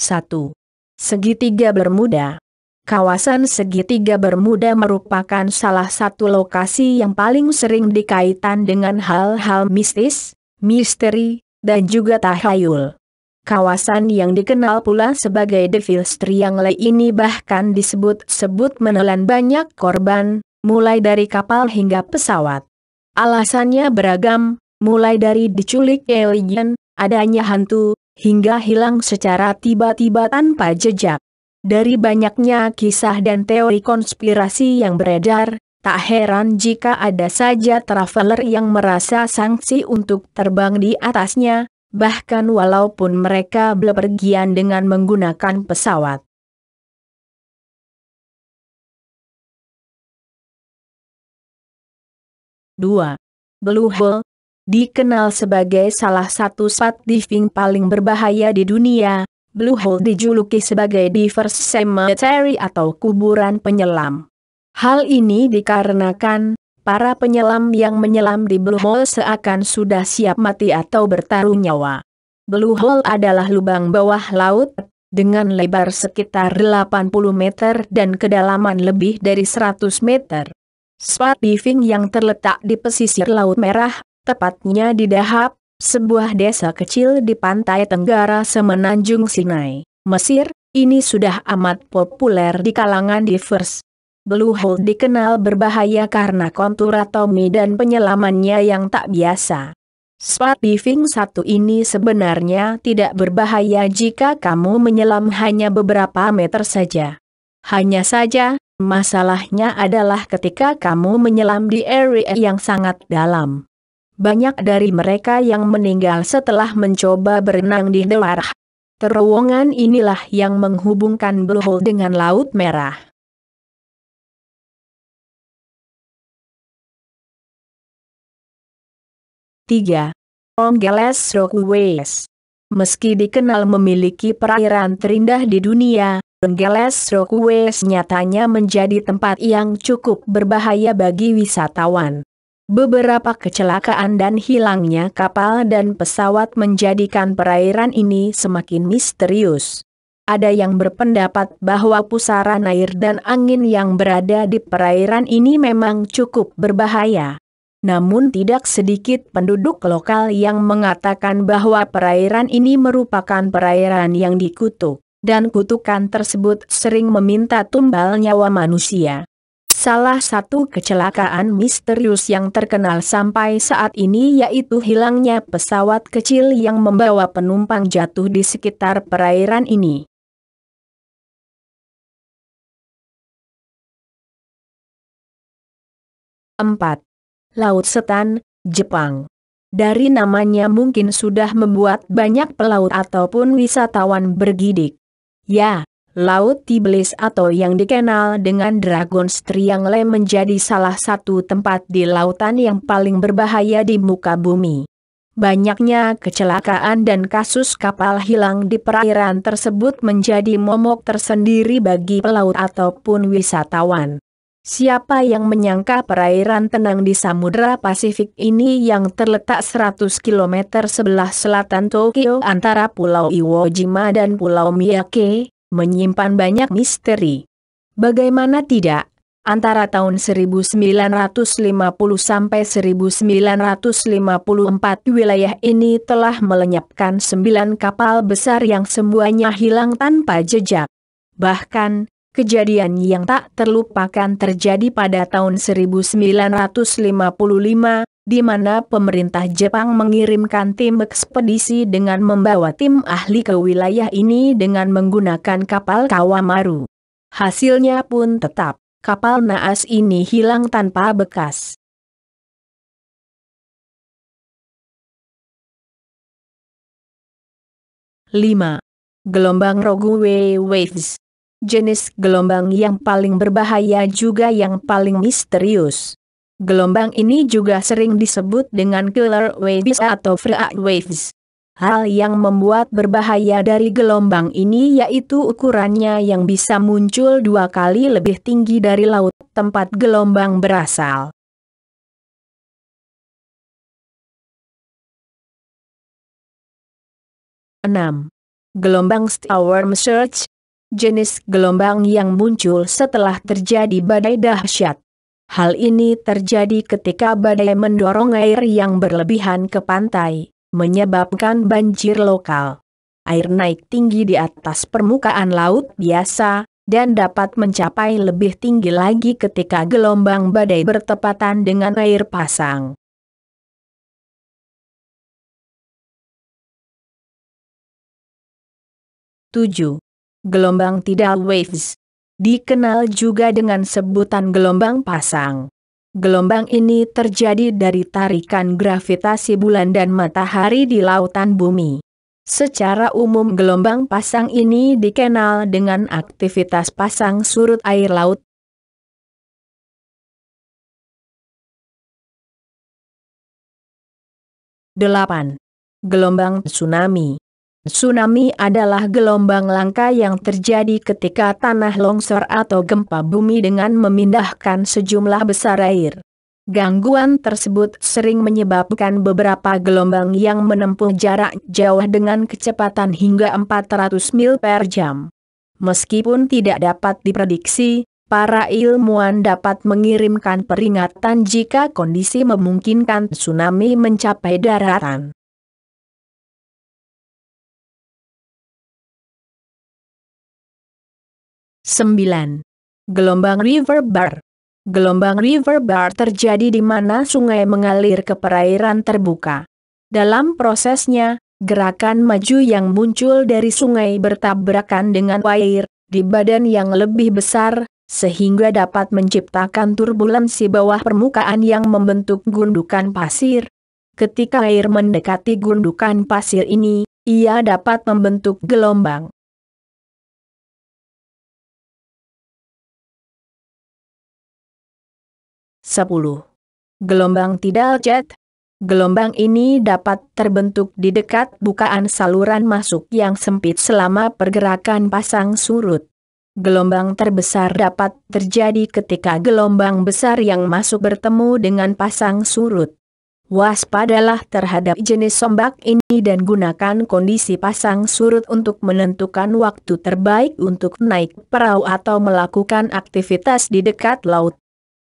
1. Segitiga Bermuda Kawasan segitiga Bermuda merupakan salah satu lokasi yang paling sering dikaitan dengan hal-hal mistis, misteri, dan juga tahayul. Kawasan yang dikenal pula sebagai Devil's Triangle ini bahkan disebut-sebut menelan banyak korban, mulai dari kapal hingga pesawat. Alasannya beragam, mulai dari diculik alien, adanya hantu, hingga hilang secara tiba-tiba tanpa jejak. Dari banyaknya kisah dan teori konspirasi yang beredar, tak heran jika ada saja traveler yang merasa sanksi untuk terbang di atasnya, bahkan walaupun mereka bepergian dengan menggunakan pesawat. Dua. Blue Hole, dikenal sebagai salah satu spot diving paling berbahaya di dunia, Blue Hole dijuluki sebagai Divers Cemetery atau kuburan penyelam. Hal ini dikarenakan, para penyelam yang menyelam di Blue Hole seakan sudah siap mati atau bertaruh nyawa. Blue Hole adalah lubang bawah laut, dengan lebar sekitar 80 meter dan kedalaman lebih dari 100 meter. Spot diving yang terletak di pesisir Laut Merah tepatnya di Dahab, sebuah desa kecil di pantai tenggara semenanjung Sinai, Mesir, ini sudah amat populer di kalangan divers. Blue Hole dikenal berbahaya karena kontur atomi dan penyelamannya yang tak biasa. Spot diving satu ini sebenarnya tidak berbahaya jika kamu menyelam hanya beberapa meter saja. Hanya saja, masalahnya adalah ketika kamu menyelam di area yang sangat dalam banyak dari mereka yang meninggal setelah mencoba berenang di Dewarah. Terowongan inilah yang menghubungkan Blue dengan Laut Merah. Tiga, Ongeles Rockways Meski dikenal memiliki perairan terindah di dunia, Ongeles Rockways nyatanya menjadi tempat yang cukup berbahaya bagi wisatawan. Beberapa kecelakaan dan hilangnya kapal dan pesawat menjadikan perairan ini semakin misterius. Ada yang berpendapat bahwa pusaran air dan angin yang berada di perairan ini memang cukup berbahaya. Namun tidak sedikit penduduk lokal yang mengatakan bahwa perairan ini merupakan perairan yang dikutuk, dan kutukan tersebut sering meminta tumbal nyawa manusia. Salah satu kecelakaan misterius yang terkenal sampai saat ini yaitu hilangnya pesawat kecil yang membawa penumpang jatuh di sekitar perairan ini. Empat. Laut Setan, Jepang. Dari namanya mungkin sudah membuat banyak pelaut ataupun wisatawan bergidik. Ya, Laut Tiblis atau yang dikenal dengan Dragon's Triangle menjadi salah satu tempat di lautan yang paling berbahaya di muka bumi. Banyaknya kecelakaan dan kasus kapal hilang di perairan tersebut menjadi momok tersendiri bagi pelaut ataupun wisatawan. Siapa yang menyangka perairan tenang di Samudra Pasifik ini yang terletak 100 km sebelah selatan Tokyo antara Pulau Iwo Jima dan Pulau Miyake, menyimpan banyak misteri. Bagaimana tidak, antara tahun 1950 sampai 1954 wilayah ini telah melenyapkan sembilan kapal besar yang semuanya hilang tanpa jejak. Bahkan, kejadian yang tak terlupakan terjadi pada tahun 1955 di mana pemerintah Jepang mengirimkan tim ekspedisi dengan membawa tim ahli ke wilayah ini dengan menggunakan kapal Kawamaru. Hasilnya pun tetap, kapal naas ini hilang tanpa bekas. Lima. Gelombang Rogue Waves Jenis gelombang yang paling berbahaya juga yang paling misterius. Gelombang ini juga sering disebut dengan killer waves atau freak waves. Hal yang membuat berbahaya dari gelombang ini yaitu ukurannya yang bisa muncul dua kali lebih tinggi dari laut tempat gelombang berasal. Enam. Gelombang Storm Surge Jenis gelombang yang muncul setelah terjadi badai dahsyat. Hal ini terjadi ketika badai mendorong air yang berlebihan ke pantai, menyebabkan banjir lokal. Air naik tinggi di atas permukaan laut biasa, dan dapat mencapai lebih tinggi lagi ketika gelombang badai bertepatan dengan air pasang. Tujuh. Gelombang tidal waves dikenal juga dengan sebutan gelombang pasang. Gelombang ini terjadi dari tarikan gravitasi bulan dan matahari di lautan bumi. Secara umum gelombang pasang ini dikenal dengan aktivitas pasang surut air laut. Delapan. Gelombang tsunami Tsunami adalah gelombang langka yang terjadi ketika tanah longsor atau gempa bumi dengan memindahkan sejumlah besar air. Gangguan tersebut sering menyebabkan beberapa gelombang yang menempuh jarak jauh dengan kecepatan hingga 400 mil per jam. Meskipun tidak dapat diprediksi, para ilmuwan dapat mengirimkan peringatan jika kondisi memungkinkan tsunami mencapai daratan. 9. Gelombang River Bar Gelombang river bar terjadi di mana sungai mengalir ke perairan terbuka. Dalam prosesnya, gerakan maju yang muncul dari sungai bertabrakan dengan air di badan yang lebih besar, sehingga dapat menciptakan turbulensi bawah permukaan yang membentuk gundukan pasir. Ketika air mendekati gundukan pasir ini, ia dapat membentuk gelombang. 10. Gelombang tidal jet. Gelombang ini dapat terbentuk di dekat bukaan saluran masuk yang sempit selama pergerakan pasang surut. Gelombang terbesar dapat terjadi ketika gelombang besar yang masuk bertemu dengan pasang surut. Waspadalah terhadap jenis ombak ini dan gunakan kondisi pasang surut untuk menentukan waktu terbaik untuk naik perahu atau melakukan aktivitas di dekat laut.